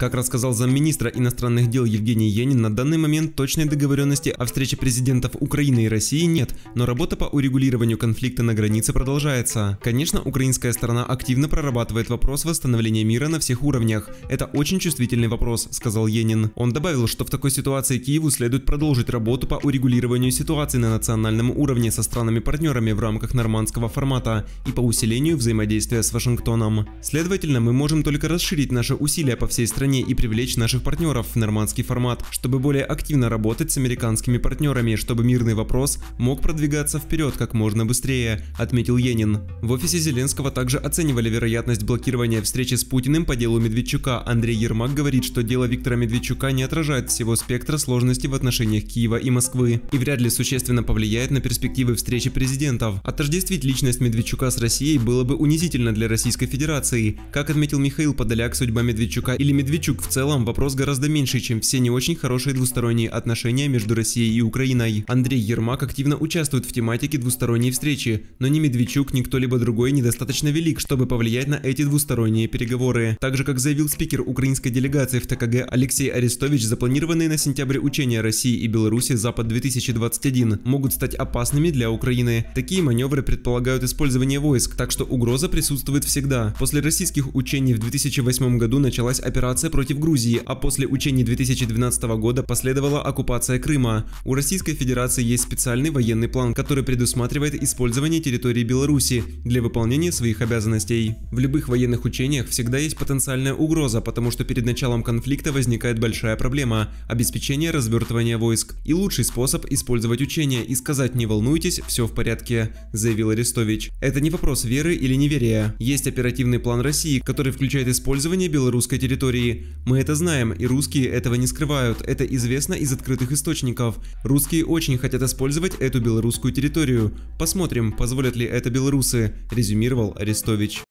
Как рассказал замминистра иностранных дел Евгений Енин, на данный момент точной договоренности о встрече президентов Украины и России нет, но работа по урегулированию конфликта на границе продолжается. Конечно, украинская сторона активно прорабатывает вопрос восстановления мира на всех уровнях. Это очень чувствительный вопрос, сказал Енин. Он добавил, что в такой ситуации Киеву следует продолжить работу по урегулированию ситуации на национальном уровне со странами-партнерами в рамках нормандского формата и по усилению взаимодействия с Вашингтоном. Следовательно, мы можем только расширить наши усилия по всей стране стране и привлечь наших партнеров в нормандский формат, чтобы более активно работать с американскими партнерами, чтобы мирный вопрос мог продвигаться вперед как можно быстрее, отметил Енин. В офисе Зеленского также оценивали вероятность блокирования встречи с Путиным по делу Медведчука. Андрей Ермак говорит, что дело Виктора Медведчука не отражает всего спектра сложностей в отношениях Киева и Москвы и вряд ли существенно повлияет на перспективы встречи президентов. Отождествить личность Медведчука с Россией было бы унизительно для Российской Федерации. Как отметил Михаил Подоляк, судьба Медведчука или Медведчука Медведчук. В целом вопрос гораздо меньше, чем все не очень хорошие двусторонние отношения между Россией и Украиной. Андрей Ермак активно участвует в тематике двусторонней встречи, но ни Медведчук, ни кто-либо другой недостаточно велик, чтобы повлиять на эти двусторонние переговоры. Так же, как заявил спикер украинской делегации в ТКГ Алексей Арестович, запланированные на сентябре учения России и Беларуси «Запад-2021» могут стать опасными для Украины. Такие маневры предполагают использование войск, так что угроза присутствует всегда. После российских учений в 2008 году началась операция против Грузии, а после учений 2012 года последовала оккупация Крыма. У Российской Федерации есть специальный военный план, который предусматривает использование территории Беларуси для выполнения своих обязанностей. В любых военных учениях всегда есть потенциальная угроза, потому что перед началом конфликта возникает большая проблема – обеспечение развертывания войск. И лучший способ использовать учения и сказать «не волнуйтесь, все в порядке», – заявил Арестович. Это не вопрос веры или неверия. Есть оперативный план России, который включает использование белорусской территории, мы это знаем, и русские этого не скрывают, это известно из открытых источников. Русские очень хотят использовать эту белорусскую территорию. Посмотрим, позволят ли это белорусы, резюмировал Арестович.